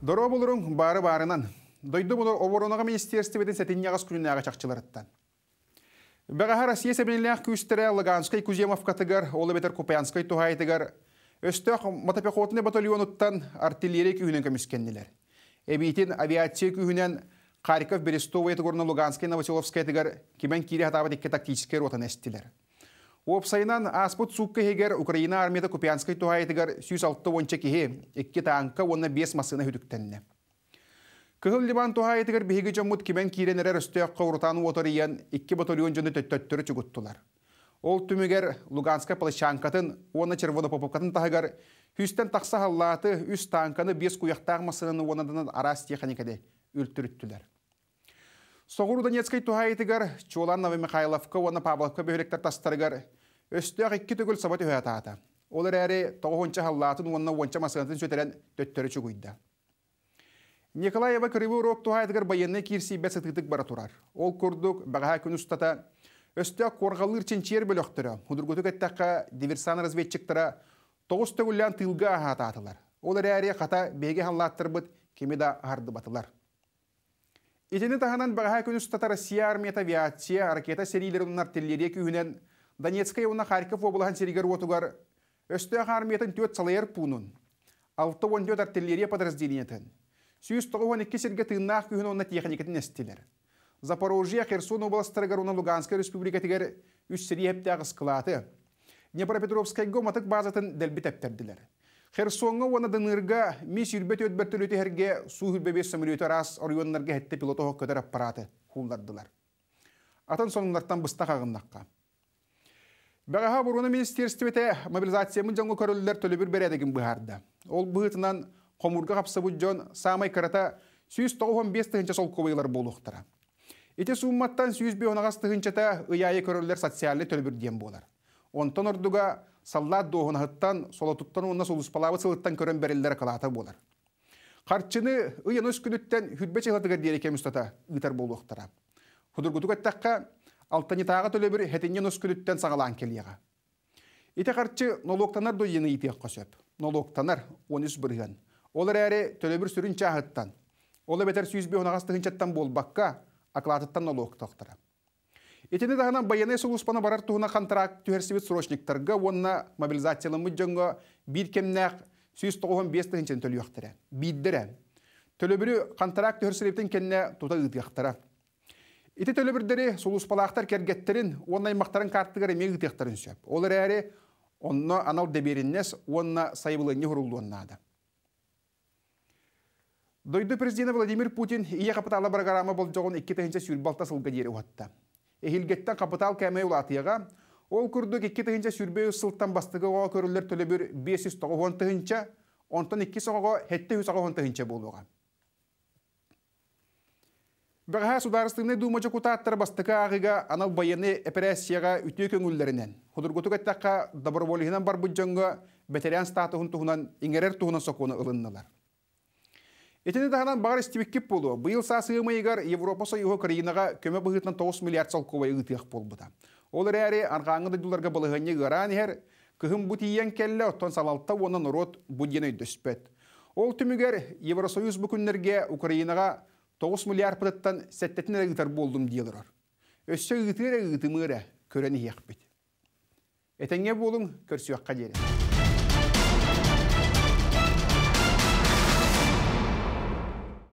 Доро болырың бары барынан. Дойды оборонага оборонаға министерсті беден сәтін яғыз күніне аға чақчылырыттан. Бәғаға Россия сәбінеліяқ күстірі Лыганской Куземовкатығыр, олы бетер Купаянской Тухайтығыр, өстөк мотопехотный батальонуттан артиллерия күйінен көміскеннелер. Эбейтін авиация күйінен Харьков, Берестовый, Луганский, Новоселовский, Кимен Кири хатабы текке тактический ротан әстілер. Опсайнан аспыт сукка хегер Украина армияда Купянской тухайтыгар 106 онча кихи, икки танка онна 5 масына хүтүктенне. Кыһыл Ливан тухайтыгар биһиги жоммут кибен киренерер өстөк каврутаны оториян 2 батальон жөнү төттөттөрү чугуттулар. Ол түмүгер Луганска Плащанкатын, онна Попопкатын тахыгар Хүстен тақса халлаты үст танканы бес куяқтағы масынын онадан арас техникаде үлттүріттілер. Соғыру Донецкай Чолан Чулан Михайловқы, оны Павловқы бөйректер тастарыгар Өстөк икки түгіл сабат өйе атаата. Олар әрі тоғынча халлатын, онна онча масығатын сөтерен төттөрі чүгүйді. Николаева кіріві урок туғайдығыр байынны кирсі бәсі тыдық бара тұрар. Ол күрдік баға күн ұстата, өстөк қорғалыр ченчер бөліқтірі, худыргөтік әттәққа диверсан разведчіктіра тоғыз төгіллән тылға ағата атылар. Олар әре қата беге халлаттыр бұд, да арды батылар. Итені тағынан баға күн ұстата Россия армията авиация, ракета серийлерінің артиллерия күйінен Донецкая уна Харьков облахан сиригер отугар өстө армиятын төт салайыр пунун. Алты он төт артиллерия подразделениятын. Сүйіз он екі серге тыыннаақ күйін онна техникетін әстелер. Запорожья, Херсон областырыгар уна Луганская республика үс сирия әпті ағысқылаты. Днепропетровская гоматык базатын дәлбіт әптерділер. Херсонға оны мис үрбет өтбіртіліті әрге су үрбебес самолеті рас орионларға әтті пилотоғы көтер аппараты хулдардылар. Атын соңынларттан бұстақ ағындаққа. Бағаға бұруны мобилизация мобилизациямын жаңғы көрілілер төлебір бередігін бұғарды. Ол бұғытынан қомурға қапсы бұджон самай карата 195 тұхынша сол көбейлар болуқтыра. Ете сумматтан 105 онағас тұхыншата ұяйы көрілілер социалы төлебір дем болар. Онтан ордуға саллат доғынағыттан солатуттан онына солыспалабы сылыттан көрін берілдер қалаты болар. Қарчыны ұйын өз күніттен хүтбе чығылатыға дейрекем ұстата ұйтар болуқтыра. Худыргутуға таққа алтанитаға төлөбір хәтенен өскүлүттен сағалан келеға. Ите қарчы налогтанар дойыны ипек қосып. Налогтанар 13 бірген. Олар әрі төлөбір сүрін чағыттан. Олы бетер сүйіз бе онағастығын чаттан болбаққа, ақлатыттан налог тоқтыры. Итені дағынан баяны сұлыспаны барар тұғына контракт түйерсевет срочниктарға онына мобилизациялы мүджіңгі бір кемнәқ сүйіз тоғын бес тұғынчен төлі өқтірі. Биддірі. Төлөбірі контракт түйерсеветтен кенне тұта ұйды Ити төлөбірдері сұлыспалақтар кергеттерін, онын аймақтарын карттығары мегі тектерін сөп. Олар әрі, онна анал деберіннес, онна сайбылыны ғұрылды Дойду Дойды президент Владимир Путин ие қапыталы программа бұл жоғын 2 сүрбалта сылғы дері ұғатты. Эхилгеттен капитал кәмей ол күрдік 2-тінші сүрбе сылттан бастығы оға көрілер Баға сударыстымны думачы кутаттар бастыка агыга анау баяны операцияга үтү көңілдерінен. Худыргутук әттаққа дабырболығынан бар бұджанға ветеран статуын тұхынан, иңерер тұхынан соқуыны ылыннылар. Етені тағынан бағар істебеккіп быел бұйыл сасығымайығар Европа Союғы Украинага көмө бұғытынан 9 миллиард салковай ұйтық болбыда. Ол әрі арқаңы дұларға бұлығыны ғаран ер, күхім бұтиян кәлі оттан салалта оның ұрот бұдені дөспет. Ол түмігер Евросоюз бүкінлерге Украинага Тоғыз миллиард пытаттан сәттетін әгітар болдым дейілір. Өссі әгітер әгітімірі көрәні еқпет. Әтәңе болың көрсі өққа